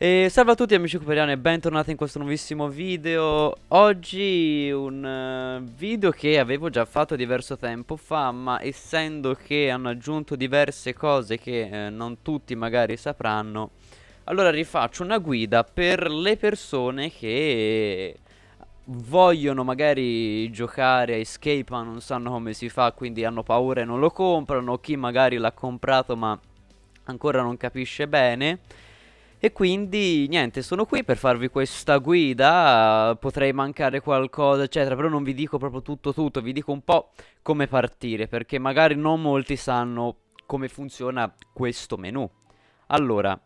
E salve a tutti amici cooperiani e bentornati in questo nuovissimo video Oggi un eh, video che avevo già fatto diverso tempo fa Ma essendo che hanno aggiunto diverse cose che eh, non tutti magari sapranno Allora rifaccio una guida per le persone che vogliono magari giocare a Escape ma non sanno come si fa Quindi hanno paura e non lo comprano Chi magari l'ha comprato ma ancora non capisce bene e quindi niente, sono qui per farvi questa guida, potrei mancare qualcosa eccetera, però non vi dico proprio tutto tutto, vi dico un po' come partire, perché magari non molti sanno come funziona questo menu. Allora,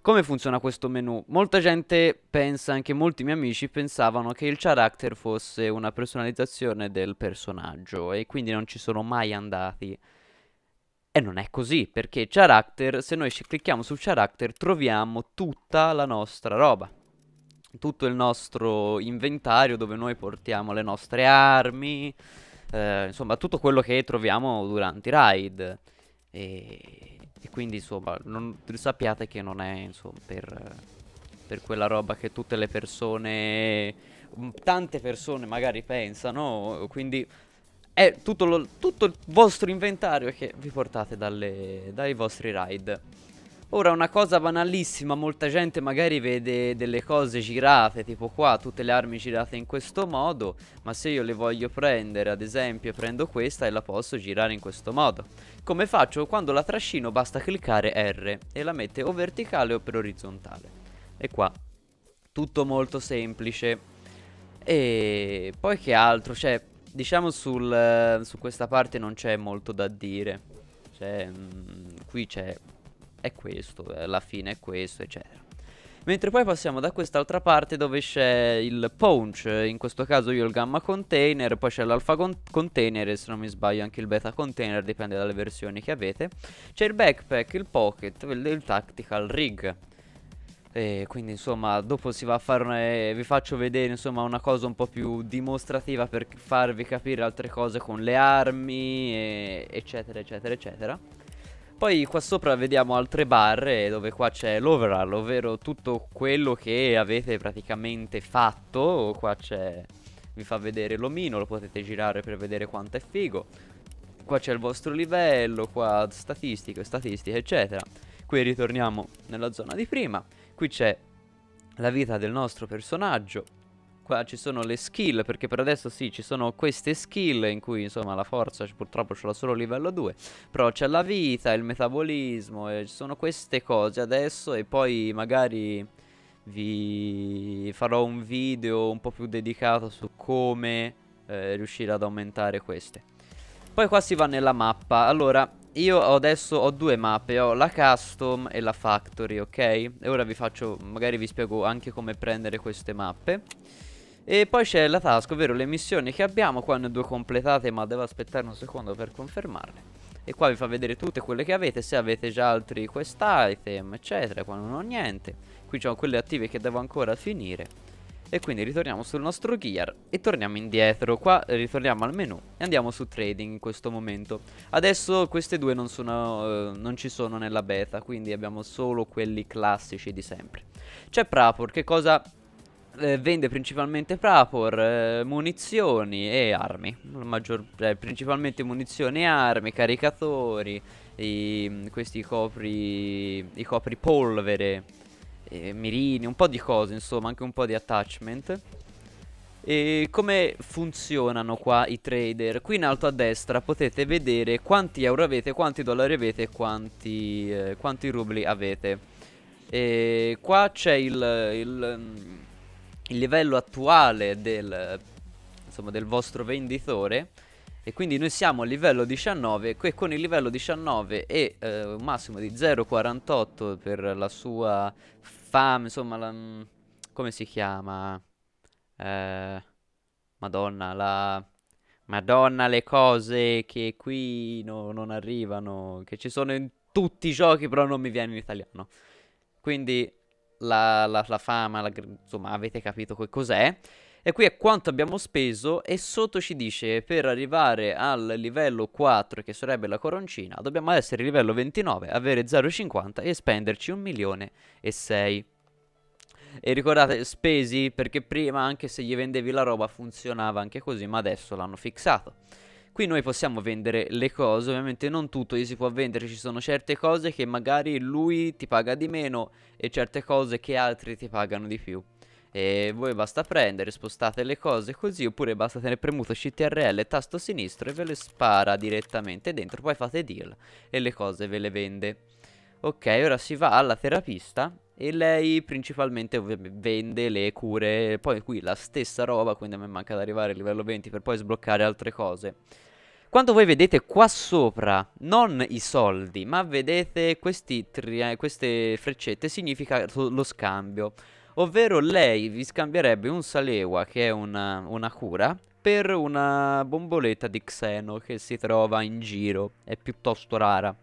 come funziona questo menu? Molta gente pensa, anche molti miei amici pensavano che il character fosse una personalizzazione del personaggio e quindi non ci sono mai andati. E non è così, perché character, se noi clicchiamo sul character troviamo tutta la nostra roba. Tutto il nostro inventario dove noi portiamo le nostre armi, eh, insomma tutto quello che troviamo durante i raid. E, e quindi insomma non, sappiate che non è insomma, per, per quella roba che tutte le persone, tante persone magari pensano, quindi è tutto, lo, tutto, il vostro inventario che vi portate dalle, dai vostri ride. Ora una cosa banalissima, molta gente magari vede delle cose girate, tipo qua tutte le armi girate in questo modo, ma se io le voglio prendere, ad esempio prendo questa e la posso girare in questo modo. Come faccio? Quando la trascino basta cliccare R e la mette o verticale o per orizzontale. E qua, tutto molto semplice. E poi che altro? Cioè, diciamo sul, su questa parte non c'è molto da dire. Cioè, mh, mm, qui c'è... è questo, eh, la fine è questo, eccetera. Mentre poi passiamo da quest'altra parte dove c'è il Punch, in questo caso io il Gamma Container, poi c'è l'Alpha con Container e se non mi sbaglio anche il Beta Container, dipende dalle versioni che avete. C'è il Backpack, il Pocket, il, il Tactical Rig. E quindi insomma dopo si va a fare una, eh, vi faccio vedere insomma una cosa un po' più dimostrativa per farvi capire altre cose con le armi e, eccetera eccetera eccetera poi qua sopra vediamo altre barre dove qua c'è l'overall ovvero tutto quello che avete praticamente fatto qua c'è vi fa vedere l'omino lo potete girare per vedere quanto è figo qua c'è il vostro livello qua statistiche statistiche eccetera qui ritorniamo nella zona di prima qui c'è la vita del nostro personaggio. Qua ci sono le skill, perché per adesso sì, ci sono queste skill in cui insomma la forza purtroppo ce l'ho solo livello 2, però c'è la vita, il metabolismo, e ci sono queste cose adesso e poi magari vi farò un video un po' più dedicato su come eh, riuscire ad aumentare queste. Poi qua si va nella mappa, allora io adesso ho due mappe, ho la custom e la factory, ok? E ora vi faccio, magari vi spiego anche come prendere queste mappe. E poi c'è la task, ovvero le missioni che abbiamo, qua ne ho due completate ma devo aspettare un secondo per confermarle. E qua vi fa vedere tutte quelle che avete, se avete già altri quest item, eccetera, qua non ho niente. Qui ho quelle attive che devo ancora finire. E quindi ritorniamo sul nostro gear e torniamo indietro Qua ritorniamo al menu e andiamo su trading in questo momento Adesso queste due non, sono, eh, non ci sono nella beta Quindi abbiamo solo quelli classici di sempre C'è Prapor che cosa eh, vende principalmente Prapor, eh, munizioni e armi maggior, eh, Principalmente munizioni e armi, caricatori i, Questi copri, i copri polvere eh, mirini, un po' di cose insomma, anche un po' di attachment. E come funzionano qua i trader? Qui in alto a destra potete vedere quanti euro avete, quanti dollari avete e quanti, eh, quanti rubli avete. E qua c'è il, il, il, livello attuale del, insomma, del vostro venditore e quindi noi siamo a livello 19 e con il livello 19 e eh, un massimo di 0,48 per la sua fame, insomma, la, mm, come si chiama? Eh, Madonna, la... Madonna, le cose che qui no, non arrivano, che ci sono in tutti i giochi, però non mi viene in italiano. Quindi la, la, la fama, la, insomma, avete capito che cos'è. E qui è quanto abbiamo speso e sotto ci dice per arrivare al livello 4 che sarebbe la coroncina dobbiamo essere livello 29, avere 0,50 e spenderci 1 milione e 6. E ricordate spesi perché prima anche se gli vendevi la roba funzionava anche così ma adesso l'hanno fissato. Qui noi possiamo vendere le cose, ovviamente non tutto gli si può vendere, ci sono certe cose che magari lui ti paga di meno e certe cose che altri ti pagano di più. E voi basta prendere, spostate le cose così Oppure basta tenere premuto CTRL, tasto sinistro E ve le spara direttamente dentro Poi fate deal e le cose ve le vende Ok, ora si va alla terapista e lei principalmente vende le cure, poi qui la stessa roba, quindi a me manca ad arrivare al livello 20 per poi sbloccare altre cose. Quando voi vedete qua sopra non i soldi, ma vedete questi queste freccette, significa lo scambio. Ovvero lei vi scambierebbe un Salewa, che è una, una cura, per una bomboletta di Xeno che si trova in giro, è piuttosto rara.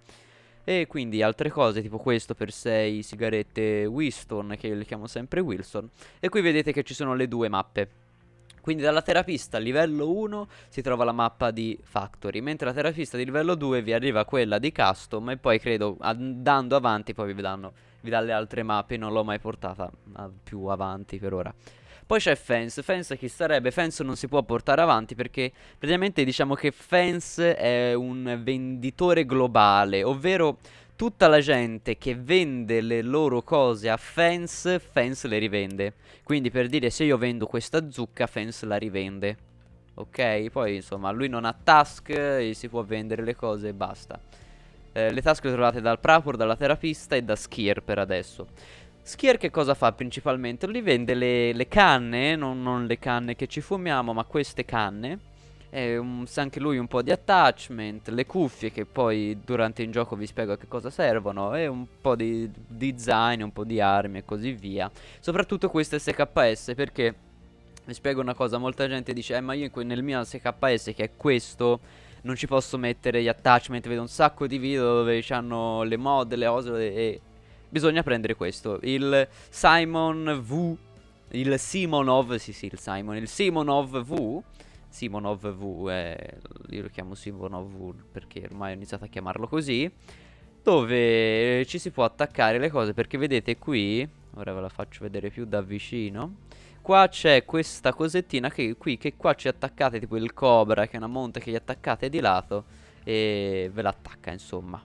E quindi altre cose, tipo questo per 6 sigarette Winston, che le chiamo sempre Wilson. E qui vedete che ci sono le due mappe. Quindi dalla terapista a livello 1 si trova la mappa di Factory, mentre la terapista di livello 2 vi arriva quella di Custom e poi credo andando avanti poi vi danno vi dalle altre mappe, non l'ho mai portata più avanti per ora. Poi c'è Fence, Fence chi sarebbe? Fence non si può portare avanti perché praticamente diciamo che Fence è un venditore globale, ovvero tutta la gente che vende le loro cose a Fence, Fence le rivende. Quindi per dire se io vendo questa zucca, Fence la rivende. Ok, poi insomma lui non ha task, e si può vendere le cose e basta. Eh, le tasche le trovate dal Prapor, dalla Terapista e da Skier per adesso. Skier che cosa fa principalmente? Lui vende le, le canne, non, non, le canne che ci fumiamo, ma queste canne. Un, anche lui un po' di attachment, le cuffie che poi durante il gioco vi spiego a che cosa servono, e un po' di design, un po' di armi e così via. Soprattutto queste SKS perché vi spiego una cosa, molta gente dice, eh ma io nel mio SKS che è questo non ci posso mettere gli attachment, vedo un sacco di video dove hanno le mod, le cose e bisogna prendere questo. Il Simon V, il Simonov, sì sì il Simon, il Simonov V, Simonov V, eh, io lo chiamo Simonov V perché ormai ho iniziato a chiamarlo così, dove ci si può attaccare le cose perché vedete qui, ora ve la faccio vedere più da vicino, qua c'è questa cosettina che, qui, che qua ci attaccate tipo il cobra, che è una monte che gli attaccate di lato e ve l'attacca, insomma.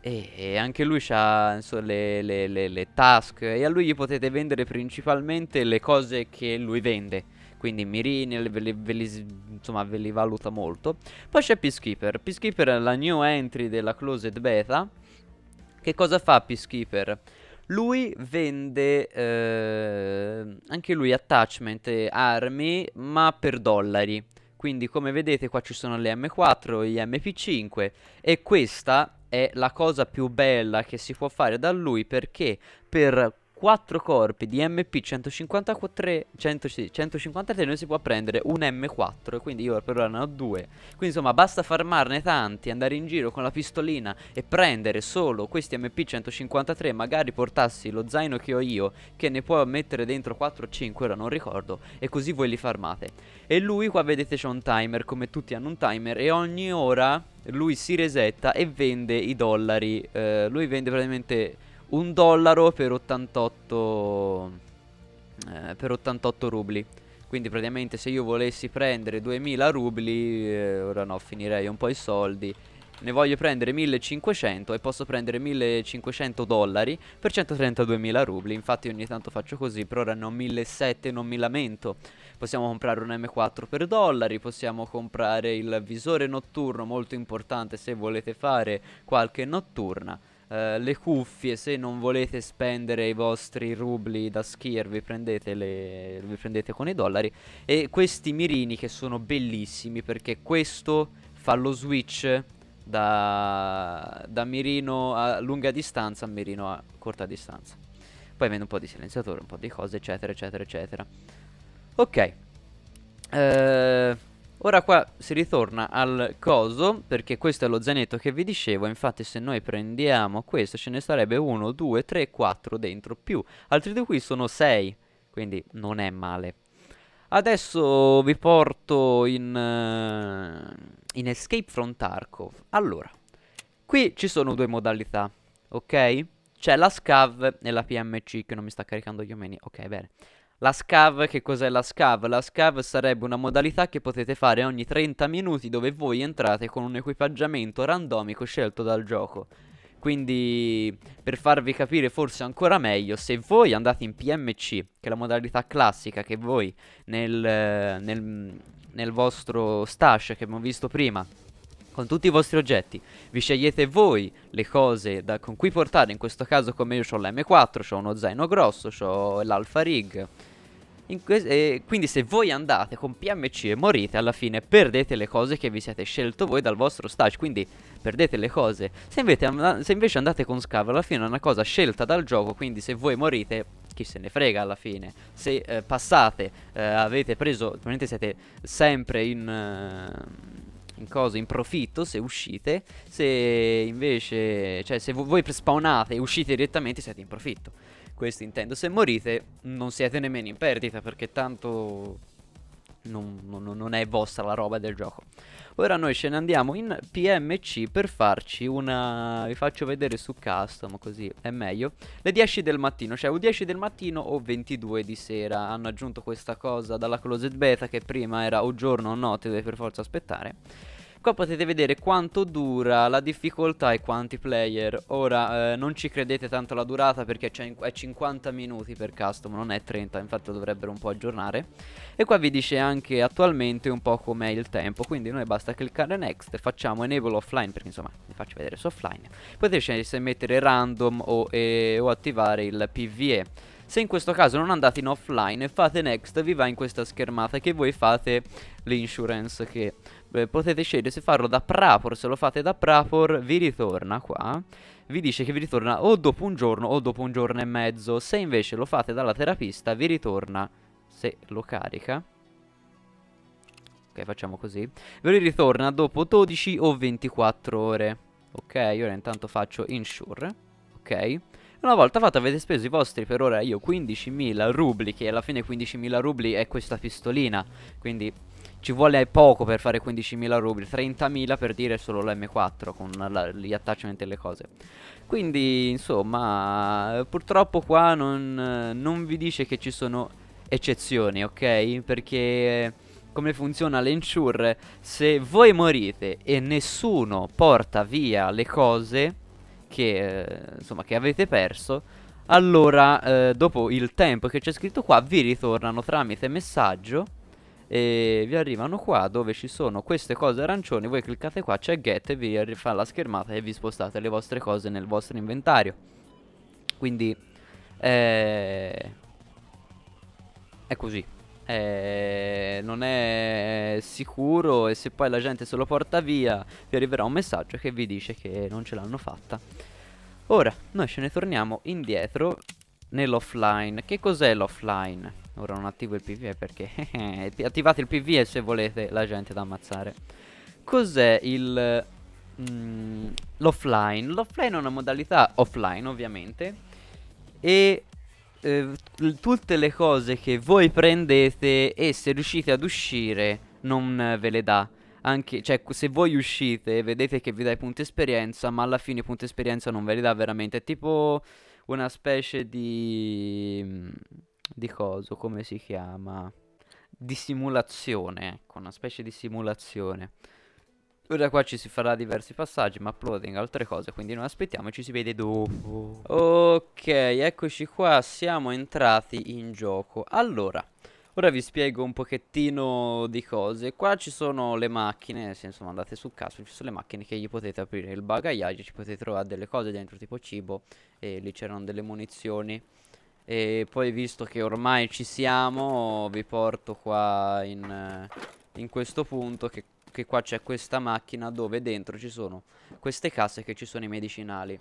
E, anche lui ha le, le, le, le task e a lui gli potete vendere principalmente le cose che lui vende quindi mirini, ve li, ve li, insomma, ve li valuta molto. Poi c'è Peacekeeper, Peacekeeper è la new entry della Closed Beta. Che cosa fa Peacekeeper? Lui vende eh, anche lui attachment e armi, ma per dollari. Quindi come vedete qua ci sono le M4, gli MP5 e questa è la cosa più bella che si può fare da lui perché per 4 corpi di MP153 153 non si può prendere un M4 Quindi io per ora ne ho due Quindi insomma basta farmarne tanti Andare in giro con la pistolina E prendere solo questi MP153 Magari portassi lo zaino che ho io Che ne può mettere dentro 4 o 5 Ora non ricordo E così voi li farmate E lui qua vedete c'è un timer Come tutti hanno un timer E ogni ora lui si resetta e vende i dollari eh, Lui vende praticamente un dollaro per 88, eh, per 88 rubli. Quindi praticamente se io volessi prendere 2000 rubli, eh, ora no, finirei un po' i soldi. Ne voglio prendere 1500 e posso prendere 1500 dollari per 132.000 rubli. Infatti ogni tanto faccio così, per ora ne ho 1700, non mi lamento. Possiamo comprare un M4 per dollari, possiamo comprare il visore notturno, molto importante se volete fare qualche notturna. Eh, le cuffie se non volete spendere i vostri rubli da skier vi prendete, le, vi prendete con i dollari e questi mirini che sono bellissimi perché questo fa lo switch da, da mirino a lunga distanza a mirino a corta distanza poi vendo un po' di silenziatore, un po' di cose eccetera eccetera eccetera ok eh Ora qua si ritorna al coso, perché questo è lo zainetto che vi dicevo, infatti se noi prendiamo questo ce ne sarebbe 1, 2, 3, 4 dentro, più altri di qui sono 6, quindi non è male. Adesso vi porto in, uh, in Escape from Tarkov. Allora, qui ci sono due modalità, ok? C'è la SCAV e la PMC che non mi sta caricando gli omeni, ok bene. La scav, che cos'è la scav? La scav sarebbe una modalità che potete fare ogni 30 minuti dove voi entrate con un equipaggiamento randomico scelto dal gioco. Quindi per farvi capire forse ancora meglio, se voi andate in PMC, che è la modalità classica che voi nel, nel, nel vostro stash che abbiamo visto prima, con tutti i vostri oggetti, vi scegliete voi le cose da, con cui portare, in questo caso come io ho l'M4, ho uno zaino grosso, ho l'Alpha Rig, eh, quindi se voi andate con PMC e morite alla fine perdete le cose che vi siete scelto voi dal vostro stage Quindi perdete le cose Se invece, se invece andate con scavo alla fine è una cosa scelta dal gioco Quindi se voi morite chi se ne frega alla fine Se eh, passate eh, avete preso Ovviamente siete sempre in... Uh, in cosa in profitto se uscite se invece cioè se voi spawnate e uscite direttamente siete in profitto questo intendo. Se morite non siete nemmeno in perdita perché tanto non, non, non, è vostra la roba del gioco. Ora noi ce ne andiamo in PMC per farci una... Vi faccio vedere su custom così è meglio. Le 10 del mattino, cioè o 10 del mattino o 22 di sera. Hanno aggiunto questa cosa dalla closed beta che prima era o giorno o notte, dove per forza aspettare. Qua potete vedere quanto dura la difficoltà e quanti player Ora eh, non ci credete tanto alla durata perché è 50 minuti per custom non è 30 infatti lo dovrebbero un po' aggiornare E qua vi dice anche attualmente un po' com'è il tempo Quindi noi basta cliccare next facciamo enable offline perché insomma vi faccio vedere su offline Potete scegliere se mettere random o, eh, o attivare il PVE se in questo caso non andate in offline fate next vi va in questa schermata che voi fate l'insurance che eh, potete scegliere se farlo da Prapor, se lo fate da Prapor vi ritorna qua, vi dice che vi ritorna o dopo un giorno o dopo un giorno e mezzo, se invece lo fate dalla terapista vi ritorna, se lo carica, ok facciamo così, ve li ritorna dopo 12 o 24 ore, ok ora intanto faccio insure, ok. Una volta fatto avete speso i vostri per ora io 15.000 rubli Che alla fine 15.000 rubli è questa pistolina Quindi ci vuole poco per fare 15.000 rubli, 30.000 per dire solo la m 4 con la, gli attachment e le cose. Quindi, insomma, purtroppo qua non, non, vi dice che ci sono eccezioni, ok? Perché come funziona l'ensure? Se voi morite e nessuno porta via le cose che, eh, insomma, che avete perso, allora eh, dopo il tempo che c'è scritto qua vi ritornano tramite messaggio e vi arrivano qua dove ci sono queste cose arancioni voi cliccate qua c'è get e vi fa la schermata e vi spostate le vostre cose nel vostro inventario quindi eh, è così eh, non è sicuro e se poi la gente se lo porta via vi arriverà un messaggio che vi dice che non ce l'hanno fatta ora noi ce ne torniamo indietro nell'offline che cos'è l'offline Ora non attivo il PvE perché attivate il PvE se volete la gente da ammazzare. Cos'è il... Mm, l'offline? L'offline è una modalità offline ovviamente e eh, tutte le cose che voi prendete e se riuscite ad uscire non eh, ve le dà. Anche, cioè, se voi uscite, vedete che vi dai punti esperienza, ma alla fine i punti esperienza non ve li dà veramente. È tipo una specie di mm, di coso, come si chiama? Di simulazione, ecco, una specie di simulazione. Ora qua ci si farà diversi passaggi, ma uploading, altre cose, quindi non aspettiamo, ci si vede dopo. Ok, eccoci qua, siamo entrati in gioco. Allora, ora vi spiego un pochettino di cose. Qua ci sono le macchine, nel senso andate sul caso, ci sono le macchine che gli potete aprire il bagagliaio, ci potete trovare delle cose dentro, tipo cibo, e lì c'erano delle munizioni. E poi visto che ormai ci siamo vi porto qua in, in questo punto che, che qua c'è questa macchina dove dentro ci sono queste casse che ci sono i medicinali.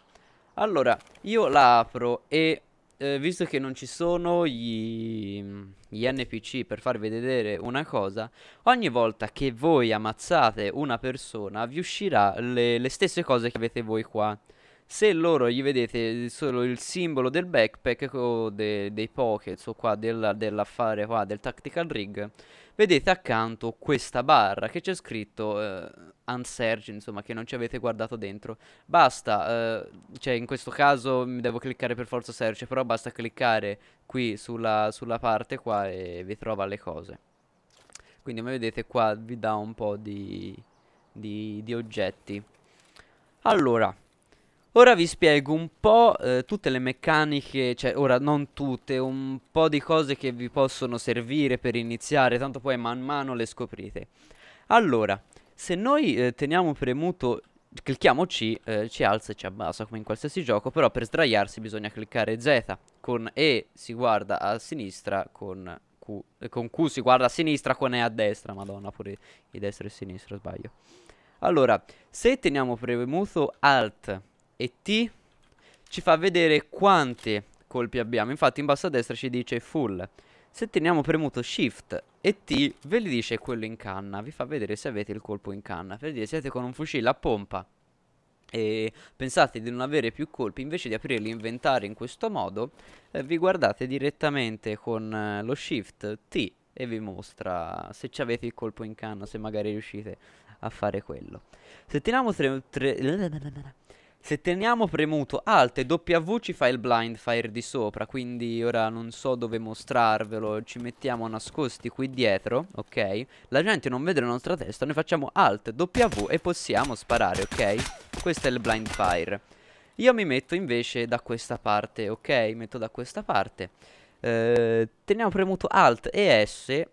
Allora io la apro e eh, visto che non ci sono gli, gli, NPC per farvi vedere una cosa, ogni volta che voi ammazzate una persona vi uscirà le, le stesse cose che avete voi qua se loro gli vedete solo il simbolo del backpack o de dei pockets o qua della dell'affare qua del tactical rig, vedete accanto questa barra che c'è scritto eh, unserge, insomma, che non ci avete guardato dentro. Basta, eh, cioè in questo caso devo cliccare per forza search, però basta cliccare qui sulla, sulla parte qua e vi trova le cose. Quindi come vedete qua vi dà un po' di, di, di oggetti. Allora, Ora vi spiego un po' eh, tutte le meccaniche, cioè ora non tutte, un po' di cose che vi possono servire per iniziare, tanto poi man mano le scoprite. Allora, se noi eh, teniamo premuto, clicchiamo C, eh, ci alza e ci abbassa come in qualsiasi gioco, però per sdraiarsi bisogna cliccare Z, con E si guarda a sinistra, con Q, eh, con Q si guarda a sinistra, con E a destra, madonna pure i destra e sinistra sbaglio. Allora, se teniamo premuto Alt e T ci fa vedere quanti colpi abbiamo. Infatti in basso a destra ci dice full. Se teniamo premuto shift e T ve li dice quello in canna, vi fa vedere se avete il colpo in canna. Per dire siete con un fucile a pompa e pensate di non avere più colpi, invece di aprire l'inventario in questo modo, eh, vi guardate direttamente con eh, lo shift T e vi mostra se ci avete il colpo in canna, se magari riuscite a fare quello. Se teniamo tre, tre se teniamo premuto Alt e W ci fa il blindfire di sopra, quindi ora non so dove mostrarvelo, ci mettiamo nascosti qui dietro, ok? La gente non vede la nostra testa, noi facciamo Alt, W e possiamo sparare, ok? Questo è il blindfire Io mi metto invece da questa parte, ok? Metto da questa parte. Eh, teniamo premuto Alt e S, eh,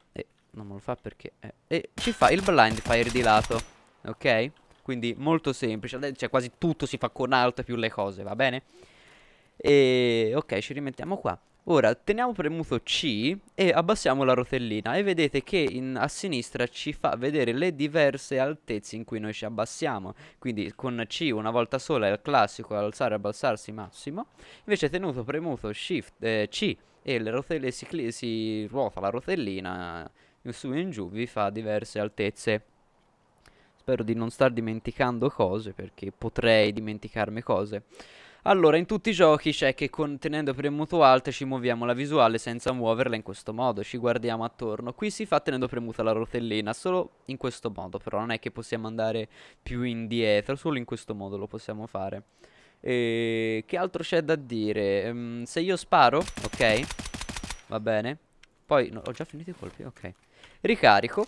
non me lo fa perché... Eh, e ci fa il blindfire di lato, ok? Quindi molto semplice, cioè quasi tutto si fa con alt più le cose, va bene? E ok, ci rimettiamo qua. Ora teniamo premuto C e abbassiamo la rotellina e vedete che in, a sinistra ci fa vedere le diverse altezze in cui noi ci abbassiamo. Quindi con C una volta sola è il classico alzare e abbassarsi massimo. Invece tenuto premuto Shift, eh, C e le rotelle, si, si ruota la rotellina in eh, su e in giù vi fa diverse altezze. Spero di non star dimenticando cose perché potrei dimenticarmi cose. Allora, in tutti i giochi c'è che con, tenendo premuto Alt ci muoviamo la visuale senza muoverla in questo modo, ci guardiamo attorno. Qui si fa tenendo premuta la rotellina, solo in questo modo, però non è che possiamo andare più indietro, solo in questo modo lo possiamo fare. E... Che altro c'è da dire? Um, se io sparo, ok, va bene. Poi, no, ho già finito i colpi, ok. Ricarico,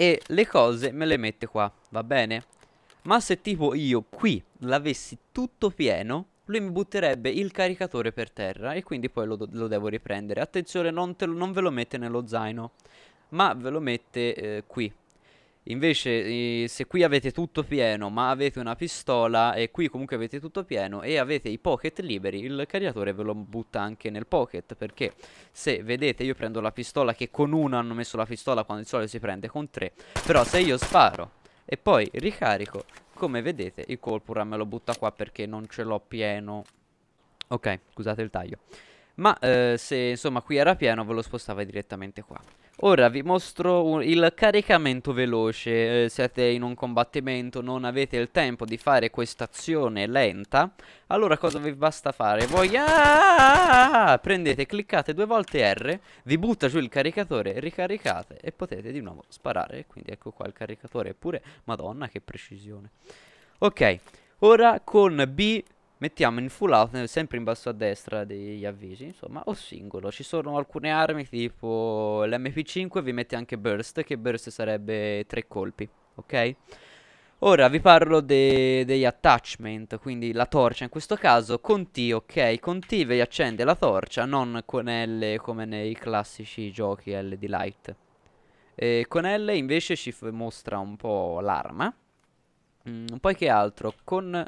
e le cose me le mette qua, va bene? Ma se tipo io qui l'avessi tutto pieno, lui mi butterebbe il caricatore per terra e quindi poi lo, lo devo riprendere. Attenzione, non, lo, non, ve lo mette nello zaino, ma ve lo mette eh, qui. Invece se qui avete tutto pieno ma avete una pistola e qui comunque avete tutto pieno e avete i pocket liberi il caricatore ve lo butta anche nel pocket perché se vedete io prendo la pistola che con uno hanno messo la pistola quando di solito si prende con tre però se io sparo e poi ricarico come vedete il colpura me lo butta qua perché non ce l'ho pieno ok scusate il taglio ma eh, se insomma qui era pieno ve lo spostava direttamente qua Ora vi mostro un, il caricamento veloce, eh, siete in un combattimento, non avete il tempo di fare quest'azione lenta, allora cosa vi basta fare? Voi Aaaaaa! Ah! prendete, cliccate due volte R, vi butta giù il caricatore, ricaricate e potete di nuovo sparare, quindi ecco qua il caricatore, eppure madonna che precisione. Ok, ora con B Mettiamo in full out, sempre in basso a destra degli avvisi, insomma, o singolo. Ci sono alcune armi tipo l'MP5, vi mette anche burst, che burst sarebbe tre colpi, ok? Ora vi parlo de degli attachment, quindi la torcia in questo caso, con T, ok? Con T vi accende la torcia, non con L come nei classici giochi L di Light. E con L invece ci mostra un po' l'arma. Mm, poi che altro? Con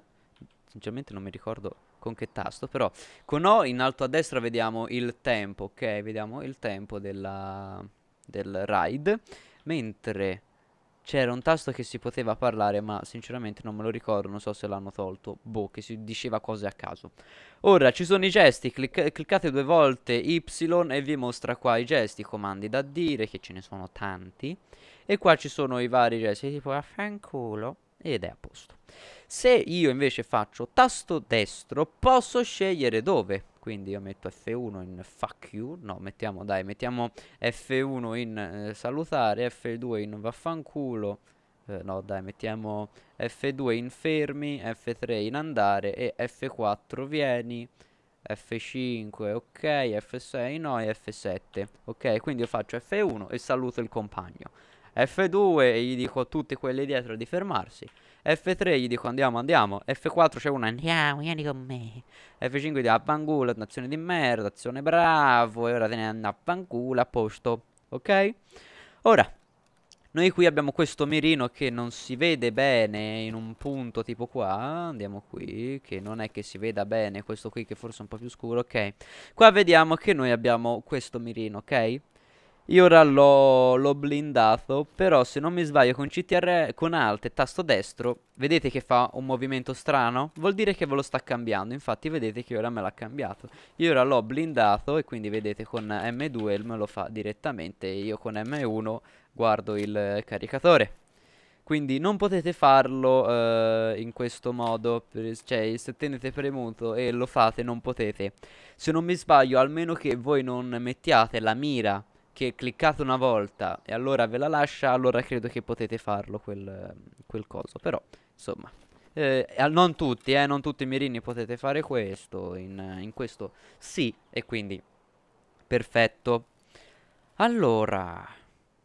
Sinceramente non mi ricordo con che tasto, però con O in alto a destra vediamo il tempo, ok? Vediamo il tempo della, del ride, mentre c'era un tasto che si poteva parlare, ma sinceramente non me lo ricordo, non so se l'hanno tolto, boh, che si diceva cose a caso. Ora, ci sono i gesti, clic cliccate due volte Y e vi mostra qua i gesti, i comandi da dire, che ce ne sono tanti. E qua ci sono i vari gesti, tipo a ed è a posto. Se io invece faccio tasto destro, posso scegliere dove. Quindi io metto F1 in fuck you, no, mettiamo, dai, mettiamo F1 in eh, salutare, F2 in vaffanculo, eh, no, dai, mettiamo F2 in fermi, F3 in andare e F4 vieni. F5, ok, F6 no e F7 Ok, quindi io faccio F1 e saluto il compagno F2 e gli dico a tutti quelli dietro di fermarsi F3 gli dico andiamo, andiamo. F4 c'è una andiamo, vieni con me. F5 gli dico affanculo, azione di merda, azione bravo. E ora te ne andiamo a fanculo a posto. Ok? Ora, noi qui abbiamo questo mirino che non si vede bene in un punto tipo qua Andiamo qui, che non è che si veda bene questo qui che forse è un po' più scuro, ok Qua vediamo che noi abbiamo questo mirino, ok io ora l'ho blindato, però se non mi sbaglio con CTR con Alt e tasto destro, vedete che fa un movimento strano? Vuol dire che ve lo sta cambiando, infatti vedete che ora me l'ha cambiato. Io ora l'ho blindato e quindi vedete con M2 me lo fa direttamente e io con M1 guardo il caricatore. Quindi non potete farlo eh, in questo modo, cioè se tenete premuto e lo fate non potete. Se non mi sbaglio, almeno che voi non mettiate la mira che cliccate una volta e allora ve la lascia, allora credo che potete farlo quel, quel coso. Però, insomma, eh, non tutti, eh, non tutti i mirini potete fare questo, in, in questo sì, e quindi perfetto. Allora,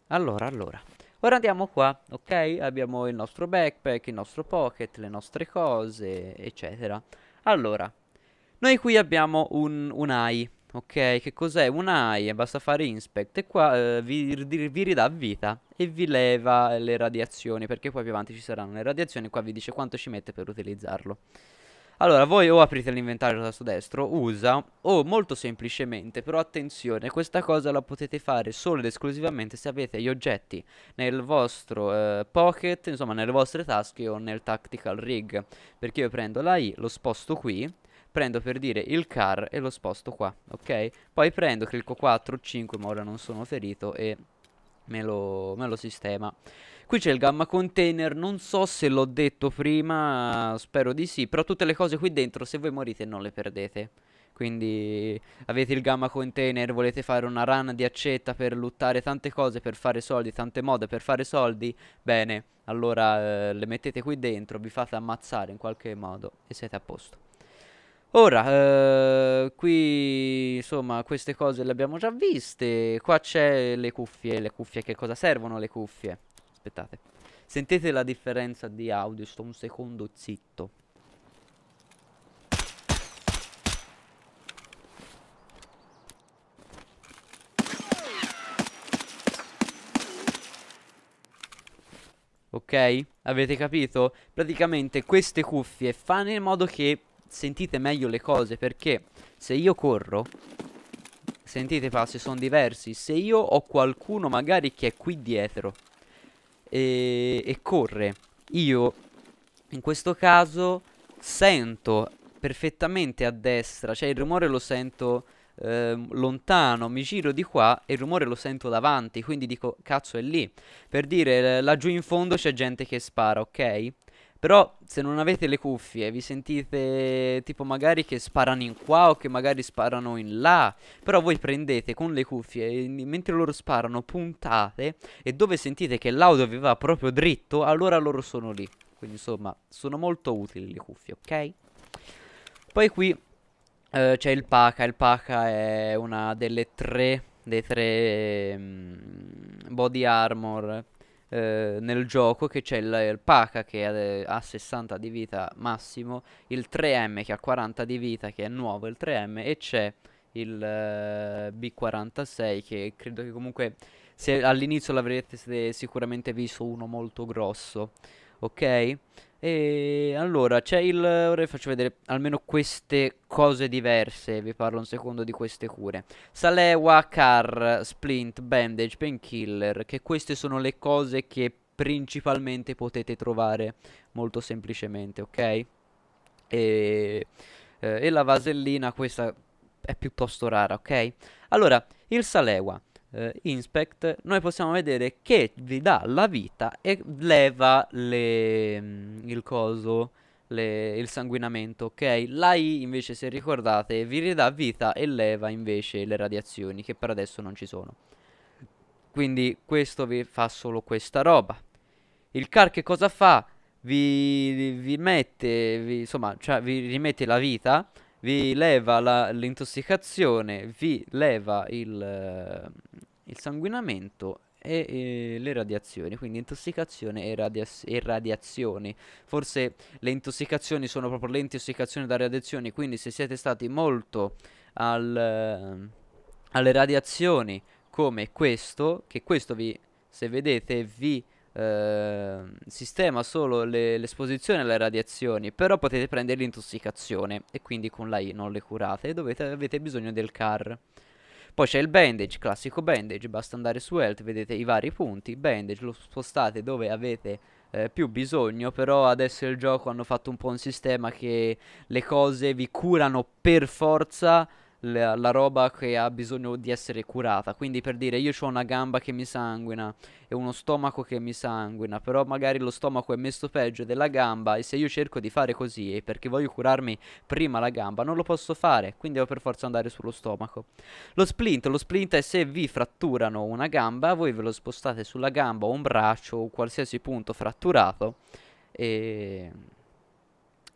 allora, allora. Ora andiamo qua, ok? Abbiamo il nostro backpack, il nostro pocket, le nostre cose, eccetera. Allora, noi qui abbiamo un, un AI, Ok, che cos'è? Un AI, eh, basta fare inspect e qua eh, vi, vi, ridà vita e vi leva le radiazioni perché poi più avanti ci saranno le radiazioni qua vi dice quanto ci mette per utilizzarlo. Allora, voi o aprite l'inventario tasto destro, usa, o molto semplicemente, però attenzione, questa cosa la potete fare solo ed esclusivamente se avete gli oggetti nel vostro eh, pocket, insomma nelle vostre tasche o nel tactical rig, perché io prendo l'AI, lo sposto qui prendo per dire il car e lo sposto qua, ok? Poi prendo, clicco 4, 5, ma ora non sono ferito e me lo, me lo sistema. Qui c'è il gamma container, non so se l'ho detto prima, spero di sì, però tutte le cose qui dentro se voi morite non le perdete. Quindi avete il gamma container, volete fare una run di accetta per lottare tante cose, per fare soldi, tante mode per fare soldi, bene, allora eh, le mettete qui dentro, vi fate ammazzare in qualche modo e siete a posto. Ora, eh, qui insomma queste cose le abbiamo già viste, qua c'è le cuffie, le cuffie che cosa servono le cuffie? Aspettate, sentite la differenza di audio, sto un secondo zitto. Ok? Avete capito? Praticamente queste cuffie fanno in modo che sentite meglio le cose perché se io corro sentite passi sono diversi se io ho qualcuno magari che è qui dietro e, e corre io in questo caso sento perfettamente a destra cioè il rumore lo sento eh, lontano, mi giro di qua e il rumore lo sento davanti, quindi dico cazzo è lì. Per dire laggiù in fondo c'è gente che spara, ok? Però se non avete le cuffie vi sentite tipo magari che sparano in qua o che magari sparano in là. Però voi prendete con le cuffie e mentre loro sparano puntate e dove sentite che l'audio vi va proprio dritto allora loro sono lì. Quindi insomma sono molto utili le cuffie ok? Poi qui eh, c'è il Paca. Il Paca è una delle tre, dei tre mm, body armor eh, nel gioco che c'è il, il Paka che ha, 60 eh, di vita massimo, il 3M che ha 40 di vita che è nuovo il 3M e c'è il eh, B46 che credo che comunque all'inizio l'avrete sicuramente visto uno molto grosso ok? E allora c'è il. Ora vi faccio vedere almeno queste cose diverse. Vi parlo un secondo di queste cure. Salewa, Car, Splint, Bandage, Painkiller. Che queste sono le cose che principalmente potete trovare molto semplicemente, ok? E, eh, e la vasellina, questa è piuttosto rara, ok? Allora, il Salewa eh, inspect, noi possiamo vedere che vi dà la vita e leva le, mh, mm, il coso, le, il sanguinamento, ok? la i invece, se ricordate, vi ridà vita e leva invece le radiazioni, che per adesso non ci sono. Quindi questo vi fa solo questa roba. Il car che cosa fa? Vi, vi mette, vi, insomma, cioè vi rimette la vita, vi leva l'intossicazione, vi leva il, il sanguinamento e, e le radiazioni, quindi intossicazione e, radia e, radiazioni. Forse le intossicazioni sono proprio le intossicazioni da radiazioni, quindi se siete stati molto al, alle radiazioni come questo, che questo vi, se vedete, vi eh, sistema solo l'esposizione alle radiazioni, però potete prendere l'intossicazione e quindi con la I non le curate e dovete, avete bisogno del CAR. Poi c'è il bandage, classico bandage, basta andare su health, vedete i vari punti, bandage lo spostate dove avete eh, più bisogno, però adesso il gioco hanno fatto un po' un sistema che le cose vi curano per forza la, la, roba che ha bisogno di essere curata. Quindi per dire io ho una gamba che mi sanguina e uno stomaco che mi sanguina, però magari lo stomaco è messo peggio della gamba e se io cerco di fare così e perché voglio curarmi prima la gamba non lo posso fare, quindi devo per forza andare sullo stomaco. Lo splint, lo splint è se vi fratturano una gamba, voi ve lo spostate sulla gamba o un braccio o qualsiasi punto fratturato e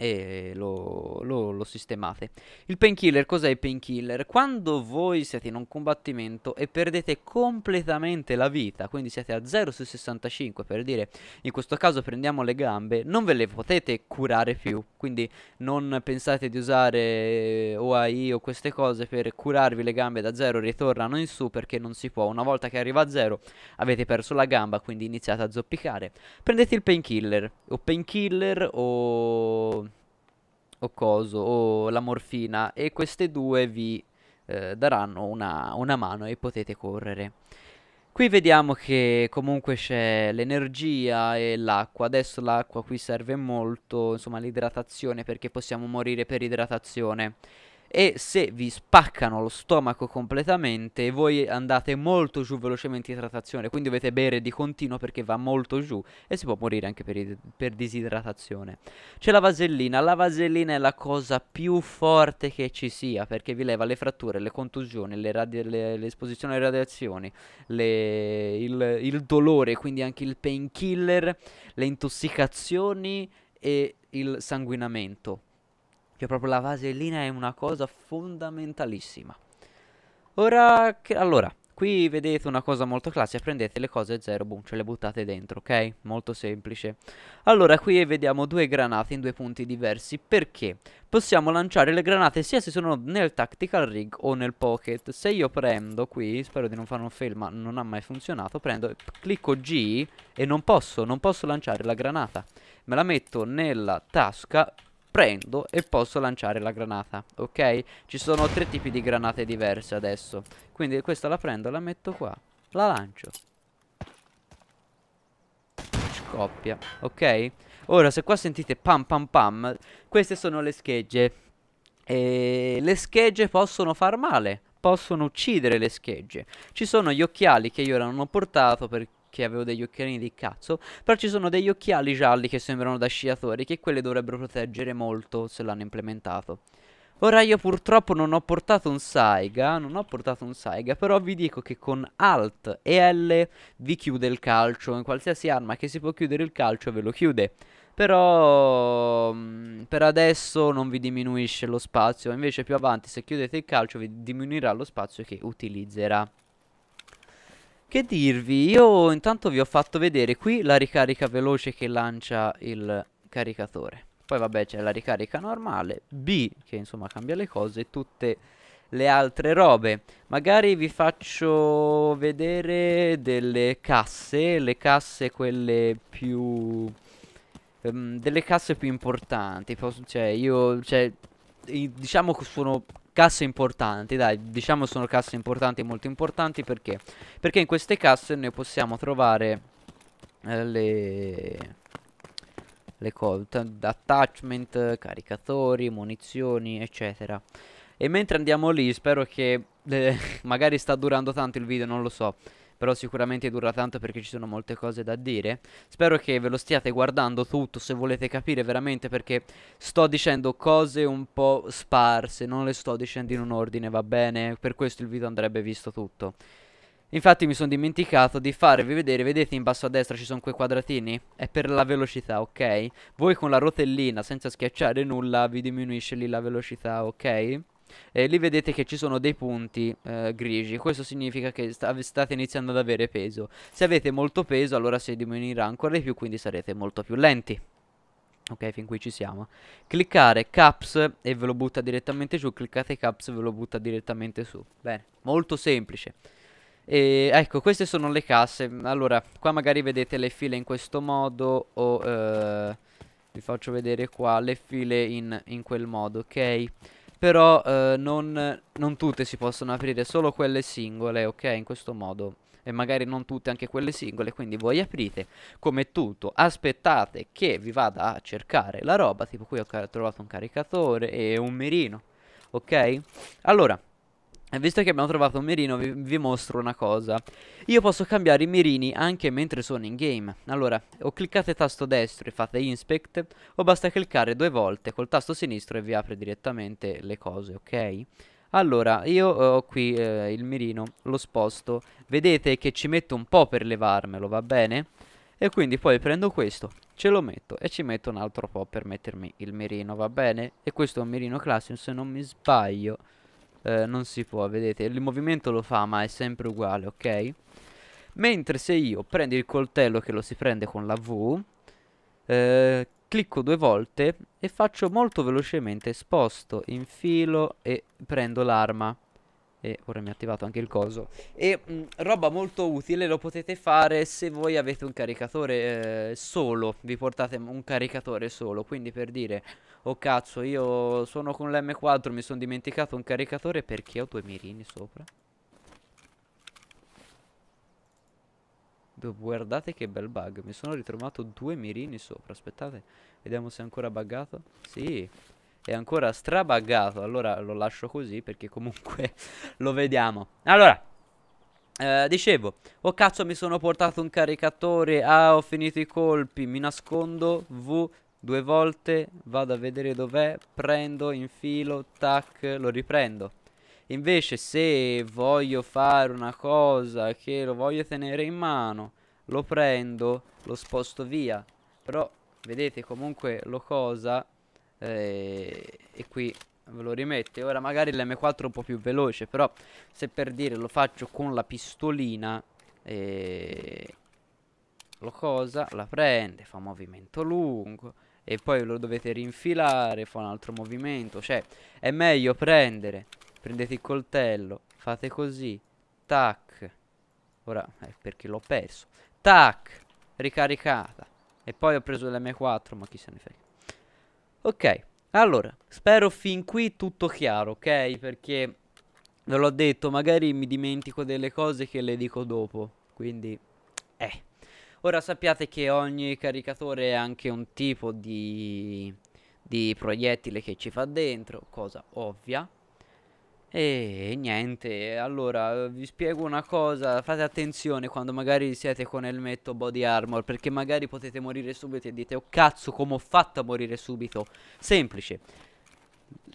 e lo, lo, lo sistemate. Il painkiller, cos'è il painkiller? Quando voi siete in un combattimento e perdete completamente la vita, quindi siete a 0 su 65 per dire, in questo caso prendiamo le gambe, non ve le potete curare più, quindi non pensate di usare OAI o queste cose per curarvi le gambe da 0 ritornano in su perché non si può, una volta che arriva a 0 avete perso la gamba, quindi iniziate a zoppicare. Prendete il painkiller, o painkiller o o coso o la morfina e queste due vi eh, daranno una, una mano e potete correre. Qui vediamo che comunque c'è l'energia e l'acqua, adesso l'acqua qui serve molto, insomma l'idratazione perché possiamo morire per idratazione e se vi spaccano lo stomaco completamente voi andate molto giù velocemente in idratazione, quindi dovete bere di continuo perché va molto giù e si può morire anche per, per disidratazione. C'è la vasellina, la vasellina è la cosa più forte che ci sia perché vi leva le fratture, le contusioni, l'esposizione le le, alle radiazioni, le, il, il dolore, quindi anche il painkiller, le intossicazioni e il sanguinamento. Cioè proprio la vasellina è una cosa fondamentalissima. Ora, che, allora, qui vedete una cosa molto classica, prendete le cose zero, boom, ce le buttate dentro, ok? Molto semplice. Allora, qui vediamo due granate in due punti diversi, perché? Possiamo lanciare le granate sia se sono nel tactical rig o nel pocket. Se io prendo qui, spero di non fare un fail, ma non ha mai funzionato, prendo, clicco G e non posso, non posso lanciare la granata. Me la metto nella tasca prendo e posso lanciare la granata, ok? Ci sono tre tipi di granate diverse adesso, quindi questa la prendo, la metto qua, la lancio. Scoppia, ok? Ora, se qua sentite pam pam pam, queste sono le schegge. E le schegge possono far male, possono uccidere le schegge. Ci sono gli occhiali che io non ho portato perché che avevo degli occhialini di cazzo. Però ci sono degli occhiali gialli che sembrano da sciatori, che quelli dovrebbero proteggere molto se l'hanno implementato. Ora io purtroppo non ho portato un Saiga, non ho portato un Saiga, però vi dico che con Alt e L vi chiude il calcio, in qualsiasi arma che si può chiudere il calcio ve lo chiude. Però mm, per adesso non vi diminuisce lo spazio, invece più avanti se chiudete il calcio vi diminuirà lo spazio che utilizzerà. Che dirvi, io intanto vi ho fatto vedere qui la ricarica veloce che lancia il caricatore. Poi vabbè c'è la ricarica normale, B che insomma cambia le cose, tutte le altre robe. Magari vi faccio vedere delle casse, le casse quelle più... Um, delle casse più importanti, cioè io, cioè, diciamo che sono casse importanti, dai, diciamo sono casse importanti, molto importanti, perché? Perché in queste casse noi possiamo trovare eh, le... Le colt, attachment, caricatori, munizioni, eccetera. E mentre andiamo lì, spero che... Eh, magari sta durando tanto il video, non lo so però sicuramente dura tanto perché ci sono molte cose da dire. Spero che ve lo stiate guardando tutto se volete capire veramente perché sto dicendo cose un po' sparse, non le sto dicendo in un ordine, va bene? Per questo il video andrebbe visto tutto. Infatti mi sono dimenticato di farvi vedere, vedete in basso a destra ci sono quei quadratini? È per la velocità, ok? Voi con la rotellina senza schiacciare nulla vi diminuisce lì la velocità, ok? eh, lì vedete che ci sono dei punti eh, grigi. Questo significa che sta state iniziando ad avere peso. Se avete molto peso, allora si diminuirà ancora di più, quindi sarete molto più lenti. Ok, fin qui ci siamo. Cliccare caps e ve lo butta direttamente giù, cliccate caps e ve lo butta direttamente su. Bene, molto semplice. E ecco, queste sono le casse. Allora, qua magari vedete le file in questo modo o eh, vi faccio vedere qua le file in, in quel modo, ok? Però eh, non, non tutte si possono aprire, solo quelle singole, ok? In questo modo e magari non tutte anche quelle singole, quindi voi aprite come tutto, aspettate che vi vada a cercare la roba, tipo qui ho trovato un caricatore e un mirino, ok? Allora, Visto che abbiamo trovato un mirino vi, vi, mostro una cosa Io posso cambiare i mirini anche mentre sono in game Allora o cliccate tasto destro e fate inspect O basta cliccare due volte col tasto sinistro e vi apre direttamente le cose ok? Allora io eh, ho qui eh, il mirino lo sposto Vedete che ci metto un po' per levarmelo va bene? E quindi poi prendo questo ce lo metto e ci metto un altro po' per mettermi il mirino va bene? E questo è un mirino classico se non mi sbaglio eh, non si può, vedete, il movimento lo fa ma è sempre uguale, ok? Mentre se io prendo il coltello che lo si prende con la V, eh, clicco due volte e faccio molto velocemente sposto, infilo e prendo l'arma. E ora mi è attivato anche il coso E mh, roba molto utile lo potete fare se voi avete un caricatore eh, solo Vi portate un caricatore solo Quindi per dire Oh cazzo io sono con l'M4 mi sono dimenticato un caricatore perché ho due mirini sopra Guardate che bel bug Mi sono ritrovato due mirini sopra Aspettate Vediamo se è ancora buggato Sì è ancora strabaggato. Allora lo lascio così perché comunque lo vediamo. Allora, eh, dicevo, oh cazzo mi sono portato un caricatore, ah ho finito i colpi, mi nascondo, V, due volte, vado a vedere dov'è, prendo, infilo, tac, lo riprendo. Invece se voglio fare una cosa che lo voglio tenere in mano, lo prendo, lo sposto via. Però, vedete, comunque lo cosa eh, e qui ve lo rimette ora magari l'M4 è un po' più veloce però se per dire lo faccio con la pistolina eh, lo cosa la prende fa un movimento lungo e poi lo dovete rinfilare fa un altro movimento cioè è meglio prendere prendete il coltello fate così tac ora eh, perché l'ho perso tac ricaricata e poi ho preso l'M4 ma chi se ne frega Ok, allora, spero fin qui tutto chiaro, ok? Perché ve l'ho detto, magari mi dimentico delle cose che le dico dopo, quindi eh. Ora sappiate che ogni caricatore è anche un tipo di, di proiettile che ci fa dentro, cosa ovvia, e niente, allora vi spiego una cosa, fate attenzione quando magari siete con elmetto body armor perché magari potete morire subito e dite oh cazzo come ho fatto a morire subito Semplice,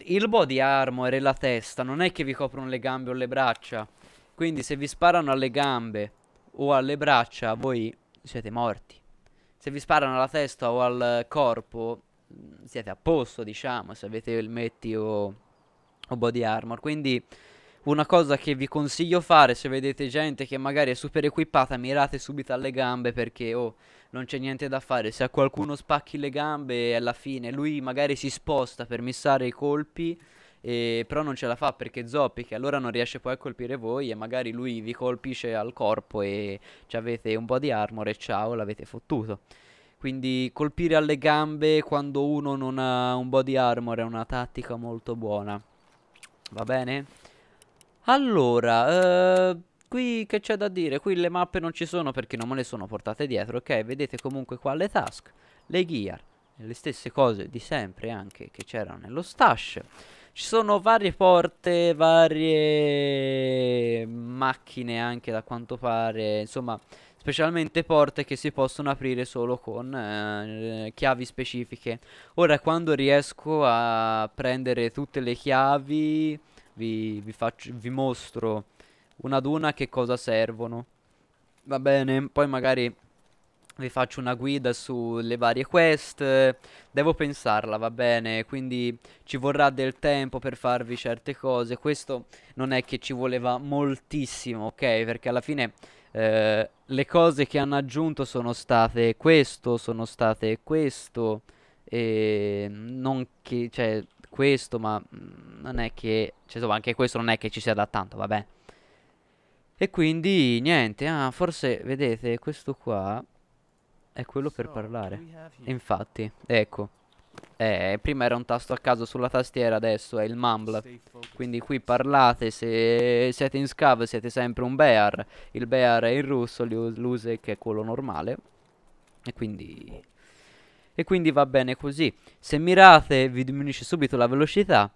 il body armor e la testa non è che vi coprono le gambe o le braccia Quindi se vi sparano alle gambe o alle braccia voi siete morti Se vi sparano alla testa o al corpo siete a posto diciamo se avete elmetti o o body armor. Quindi una cosa che vi consiglio fare se vedete gente che magari è super equipata, mirate subito alle gambe perché oh, non c'è niente da fare. Se a qualcuno spacchi le gambe alla fine, lui magari si sposta per missare i colpi. E, però non ce la fa perché zoppica, allora non riesce poi a colpire voi e magari lui vi colpisce al corpo e avete un po' di armor e ciao, l'avete fottuto. Quindi colpire alle gambe quando uno non ha un body armor è una tattica molto buona. Va bene? Allora, eh, qui che c'è da dire? Qui le mappe non ci sono perché non me le sono portate dietro, ok? Vedete comunque qua le task, le gear, le stesse cose di sempre anche che c'erano nello stash. Ci sono varie porte, varie macchine anche da quanto pare, insomma specialmente porte che si possono aprire solo con eh, chiavi specifiche. Ora quando riesco a prendere tutte le chiavi vi, vi, faccio, vi mostro una ad una che cosa servono. Va bene, poi magari vi faccio una guida sulle varie quest. Devo pensarla, va bene? Quindi ci vorrà del tempo per farvi certe cose. Questo non è che ci voleva moltissimo, ok? Perché alla fine eh, le cose che hanno aggiunto sono state questo, sono state questo, e non che, cioè, questo, ma mm, non è che, cioè, insomma, anche questo non è che ci sia da tanto, vabbè. E quindi, niente, ah, forse, vedete, questo qua è quello per parlare. Infatti, ecco. Eh, prima era un tasto a caso sulla tastiera, adesso è il mumble. Quindi qui parlate, se siete in scav siete sempre un bear. Il bear è in russo, l'usec è quello normale. E quindi... E quindi va bene così. Se mirate vi diminuisce subito la velocità.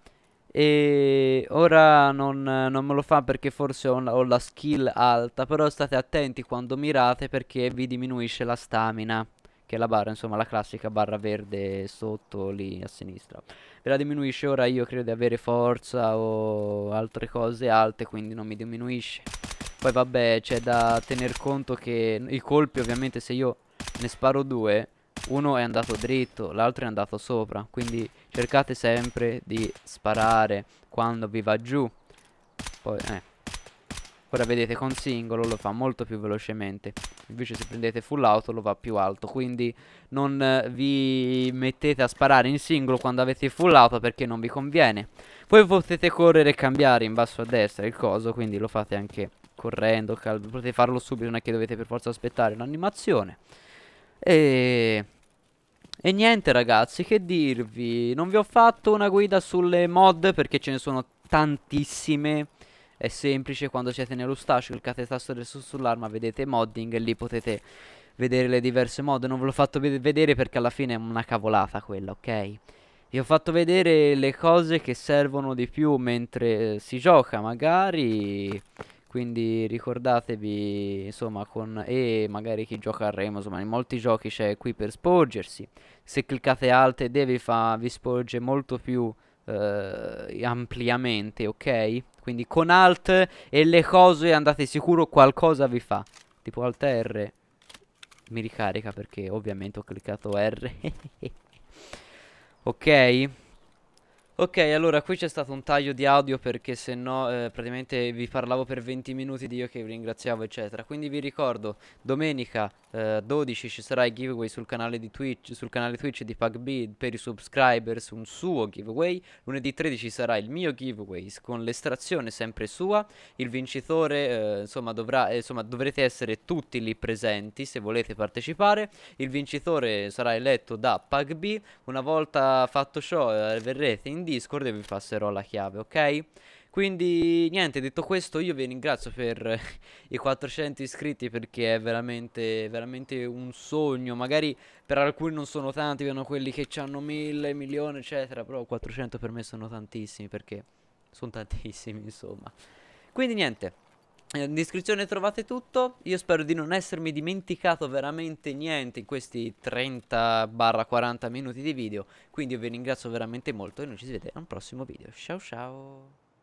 E ora non, non, me lo fa perché forse ho, ho, la skill alta Però state attenti quando mirate perché vi diminuisce la stamina che è la barra, insomma la classica barra verde sotto lì a sinistra. Ve la diminuisce, ora io credo di avere forza o altre cose alte, quindi non mi diminuisce. Poi vabbè, c'è da tener conto che i colpi ovviamente se io ne sparo due, uno è andato dritto, l'altro è andato sopra, quindi cercate sempre di sparare quando vi va giù. Poi, eh, Ora vedete con singolo lo fa molto più velocemente Invece se prendete full auto lo va più alto Quindi non eh, vi mettete a sparare in singolo quando avete full auto perché non vi conviene Poi potete correre e cambiare in basso a destra il coso Quindi lo fate anche correndo Potete farlo subito non è che dovete per forza aspettare l'animazione E... E niente ragazzi che dirvi Non vi ho fatto una guida sulle mod perché ce ne sono tantissime è semplice quando siete nello stage cliccate il tasto del sull'arma vedete modding e lì potete vedere le diverse mod non ve l'ho fatto vedere perché alla fine è una cavolata quella ok vi ho fatto vedere le cose che servono di più mentre eh, si gioca magari quindi ricordatevi insomma con e magari chi gioca a remo insomma in molti giochi c'è qui per sporgersi se cliccate alt e vi, fa, vi sporge molto più eh, ampliamente ok quindi con alt e le cose andate sicuro qualcosa vi fa. Tipo alt R. Mi ricarica perché ovviamente ho cliccato R. ok. Ok, allora qui c'è stato un taglio di audio perché se no eh, praticamente vi parlavo per 20 minuti di io che vi ringraziavo eccetera. Quindi vi ricordo, domenica eh, 12 ci sarà il giveaway sul canale di Twitch, sul canale Twitch di PugB per i subscribers, un suo giveaway. Lunedì 13 sarà il mio giveaway con l'estrazione sempre sua. Il vincitore, eh, insomma, dovrà, eh, insomma, dovrete essere tutti lì presenti se volete partecipare. Il vincitore sarà eletto da PugB. Una volta fatto ciò eh, verrete in Discord e vi passerò la chiave, ok? Quindi niente, detto questo io vi ringrazio per i 400 iscritti perché è veramente, veramente un sogno, magari per alcuni non sono tanti, vedono quelli che hanno mille, milioni eccetera, però 400 per me sono tantissimi perché sono tantissimi insomma. Quindi niente. Eh, in descrizione trovate tutto, io spero di non essermi dimenticato veramente niente in questi 30-40 minuti di video, quindi io vi ringrazio veramente molto e noi ci vediamo a un prossimo video, ciao ciao!